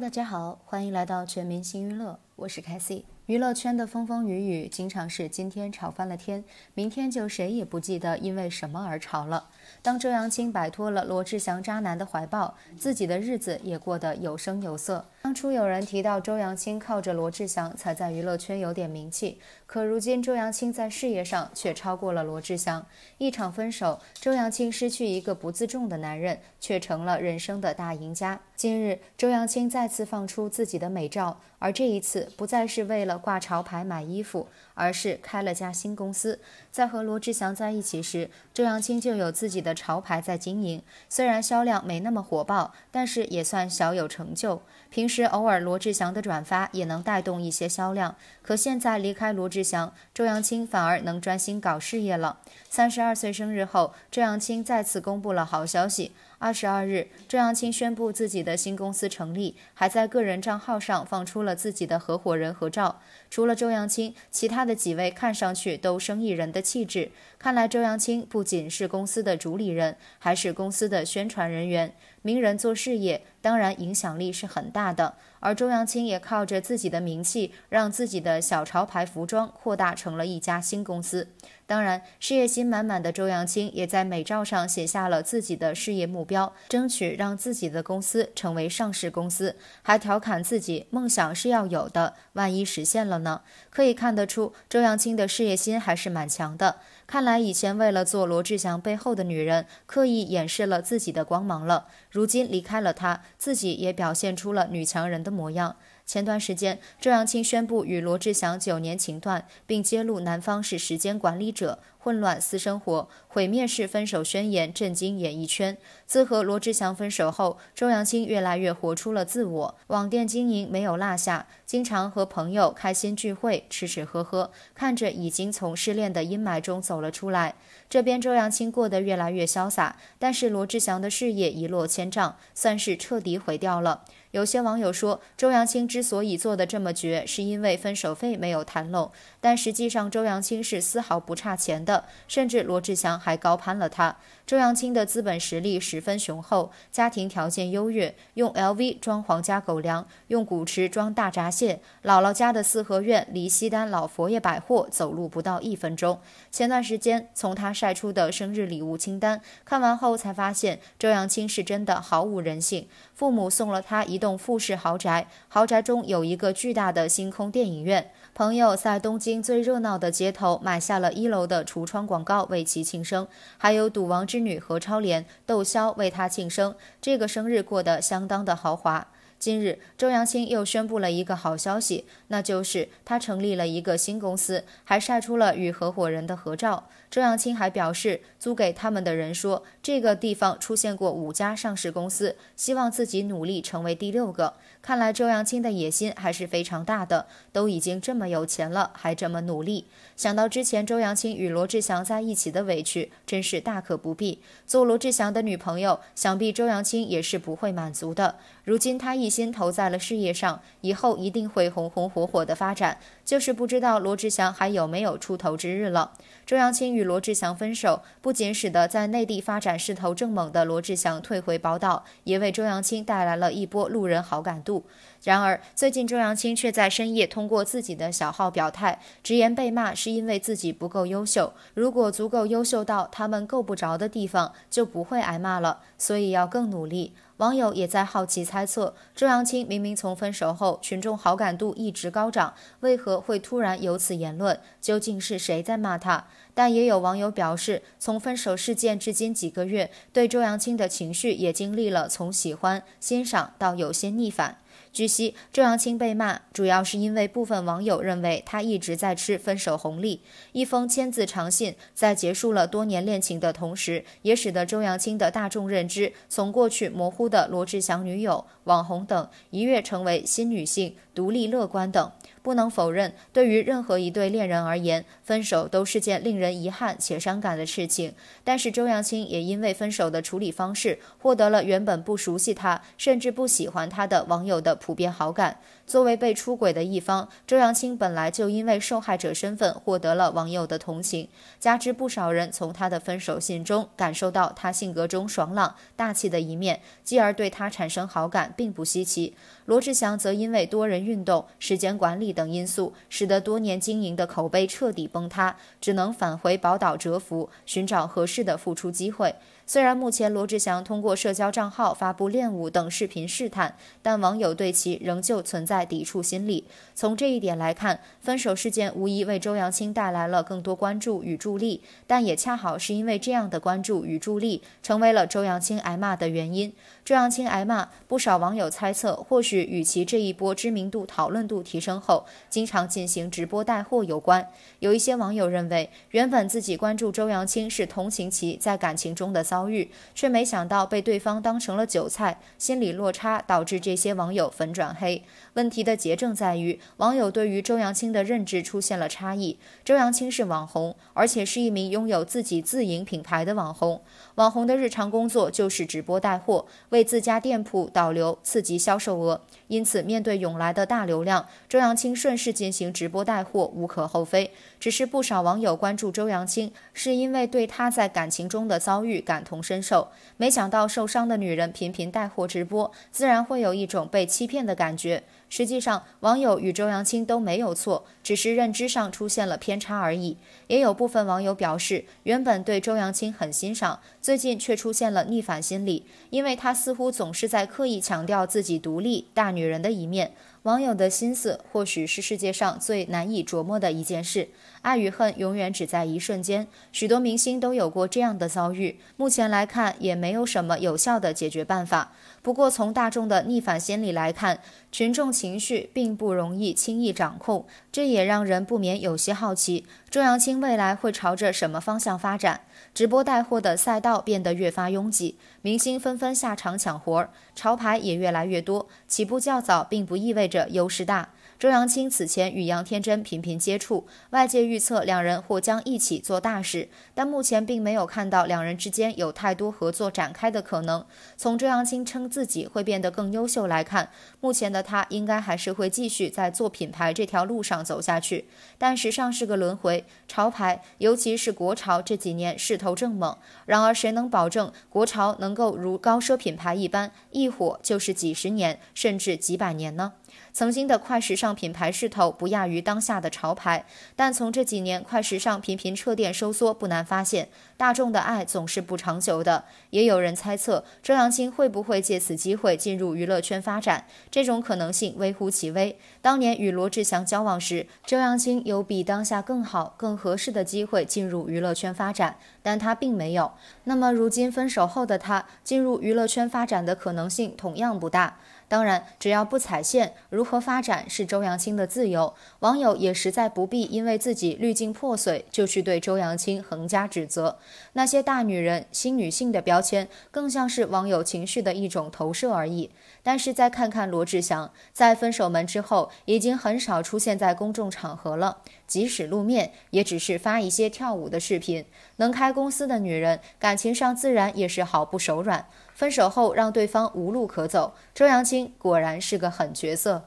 大家好，欢迎来到全民新娱乐，我是凯西。娱乐圈的风风雨雨，经常是今天吵翻了天，明天就谁也不记得因为什么而吵了。当周扬青摆脱了罗志祥渣男的怀抱，自己的日子也过得有声有色。当初有人提到周扬青靠着罗志祥才在娱乐圈有点名气，可如今周扬青在事业上却超过了罗志祥。一场分手，周扬青失去一个不自重的男人，却成了人生的大赢家。近日，周扬青再次放出自己的美照，而这一次不再是为了。挂潮牌买衣服，而是开了家新公司。在和罗志祥在一起时，周扬青就有自己的潮牌在经营，虽然销量没那么火爆，但是也算小有成就。平时偶尔罗志祥的转发也能带动一些销量。可现在离开罗志祥，周扬青反而能专心搞事业了。三十二岁生日后，周扬青再次公布了好消息。二十二日，周扬青宣布自己的新公司成立，还在个人账号上放出了自己的合伙人合照。除了周扬青，其他的几位看上去都生意人的气质。看来周扬青不仅是公司的主理人，还是公司的宣传人员。名人做事业。当然，影响力是很大的。而周扬青也靠着自己的名气，让自己的小潮牌服装扩大成了一家新公司。当然，事业心满满的周扬青也在美照上写下了自己的事业目标，争取让自己的公司成为上市公司。还调侃自己梦想是要有的，万一实现了呢？可以看得出，周扬青的事业心还是蛮强的。看来以前为了做罗志祥背后的女人，刻意掩饰了自己的光芒了。如今离开了他，自己也表现出了女强人的模样。前段时间，周扬青宣布与罗志祥九年情断，并揭露男方是时间管理者、混乱私生活、毁灭式分手宣言，震惊演艺圈。自和罗志祥分手后，周扬青越来越活出了自我，网店经营没有落下，经常和朋友开心聚会，吃吃喝喝，看着已经从失恋的阴霾中走了出来。这边周扬青过得越来越潇洒，但是罗志祥的事业一落千丈，算是彻底毁掉了。有些网友说，周扬青之所以做的这么绝，是因为分手费没有谈拢。但实际上，周扬青是丝毫不差钱的，甚至罗志祥还高攀了他。周扬青的资本实力十分雄厚，家庭条件优越，用 LV 装皇家狗粮，用古驰装大闸蟹。姥姥家的四合院离西单老佛爷百货走路不到一分钟。前段时间，从他晒出的生日礼物清单看完后，才发现周扬青是真的毫无人性。父母送了他一。栋复式豪宅，豪宅中有一个巨大的星空电影院。朋友在东京最热闹的街头买下了一楼的橱窗广告为其庆生，还有赌王之女何超莲、窦骁为他庆生，这个生日过得相当的豪华。今日，周扬青又宣布了一个好消息，那就是他成立了一个新公司，还晒出了与合伙人的合照。周扬青还表示，租给他们的人说，这个地方出现过五家上市公司，希望自己努力成为第六个。看来周扬青的野心还是非常大的，都已经这么有钱了，还这么努力。想到之前周扬青与罗志祥在一起的委屈，真是大可不必。做罗志祥的女朋友，想必周扬青也是不会满足的。如今他一先投在了事业上，以后一定会红红火火的发展。就是不知道罗志祥还有没有出头之日了。周扬青与罗志祥分手，不仅使得在内地发展势头正猛的罗志祥退回宝岛，也为周扬青带来了一波路人好感度。然而，最近周扬青却在深夜通过自己的小号表态，直言被骂是因为自己不够优秀，如果足够优秀到他们够不着的地方，就不会挨骂了。所以要更努力。网友也在好奇猜测，周扬青明明从分手后群众好感度一直高涨，为何？会突然有此言论，究竟是谁在骂他？但也有网友表示，从分手事件至今几个月，对周扬青的情绪也经历了从喜欢、欣赏到有些逆反。据悉，周扬青被骂，主要是因为部分网友认为他一直在吃分手红利。一封签字长信，在结束了多年恋情的同时，也使得周扬青的大众认知从过去模糊的罗志祥女友、网红等，一跃成为新女性。独立、乐观等，不能否认，对于任何一对恋人而言，分手都是件令人遗憾且伤感的事情。但是周扬青也因为分手的处理方式，获得了原本不熟悉他甚至不喜欢他的网友的普遍好感。作为被出轨的一方，周扬青本来就因为受害者身份获得了网友的同情，加之不少人从他的分手信中感受到他性格中爽朗大气的一面，继而对他产生好感，并不稀奇。罗志祥则因为多人。运动、时间管理等因素，使得多年经营的口碑彻底崩塌，只能返回宝岛蛰伏，寻找合适的复出机会。虽然目前罗志祥通过社交账号发布练舞等视频试探，但网友对其仍旧存在抵触心理。从这一点来看，分手事件无疑为周扬青带来了更多关注与助力，但也恰好是因为这样的关注与助力，成为了周扬青挨骂的原因。周扬青挨骂，不少网友猜测或许与其这一波知名度、讨论度提升后，经常进行直播带货有关。有一些网友认为，原本自己关注周扬青是同情其在感情中的遭。遭遇，却没想到被对方当成了韭菜，心理落差导致这些网友粉转黑。问题的结症在于，网友对于周扬青的认知出现了差异。周扬青是网红，而且是一名拥有自己自营品牌的网红。网红的日常工作就是直播带货，为自家店铺导流，刺激销售额。因此，面对涌来的大流量，周扬青顺势进行直播带货无可厚非。只是不少网友关注周扬青，是因为对他在感情中的遭遇感。感同身受，没想到受伤的女人频频带货直播，自然会有一种被欺骗的感觉。实际上，网友与周扬青都没有错，只是认知上出现了偏差而已。也有部分网友表示，原本对周扬青很欣赏，最近却出现了逆反心理，因为她似乎总是在刻意强调自己独立、大女人的一面。网友的心思，或许是世界上最难以琢磨的一件事。爱与恨，永远只在一瞬间。许多明星都有过这样的遭遇，目前来看，也没有什么有效的解决办法。不过，从大众的逆反心理来看，群众情绪并不容易轻易掌控，这也让人不免有些好奇：周扬青未来会朝着什么方向发展？直播带货的赛道变得越发拥挤，明星纷纷下场抢活儿，潮牌也越来越多。起步较早并不意味着优势大。周扬青此前与杨天真频频接触，外界预测两人或将一起做大事，但目前并没有看到两人之间有太多合作展开的可能。从周扬青称自己会变得更优秀来看，目前的他应该还是会继续在做品牌这条路上走下去。但时尚是个轮回，潮牌尤其是国潮这几年势头正猛，然而谁能保证国潮能够如高奢品牌一般一火就是几十年甚至几百年呢？曾经的快时尚品牌势头不亚于当下的潮牌，但从这几年快时尚频频撤店收缩，不难发现大众的爱总是不长久的。也有人猜测周扬青会不会借此机会进入娱乐圈发展，这种可能性微乎其微。当年与罗志祥交往时，周扬青有比当下更好、更合适的机会进入娱乐圈发展，但她并没有。那么如今分手后的她进入娱乐圈发展的可能性同样不大。当然，只要不踩线。如何发展是周扬青的自由，网友也实在不必因为自己滤镜破碎就去对周扬青横加指责。那些大女人、新女性的标签，更像是网友情绪的一种投射而已。但是再看看罗志祥，在分手门之后，已经很少出现在公众场合了，即使露面，也只是发一些跳舞的视频。能开公司的女人，感情上自然也是毫不手软。分手后让对方无路可走，周扬青果然是个狠角色。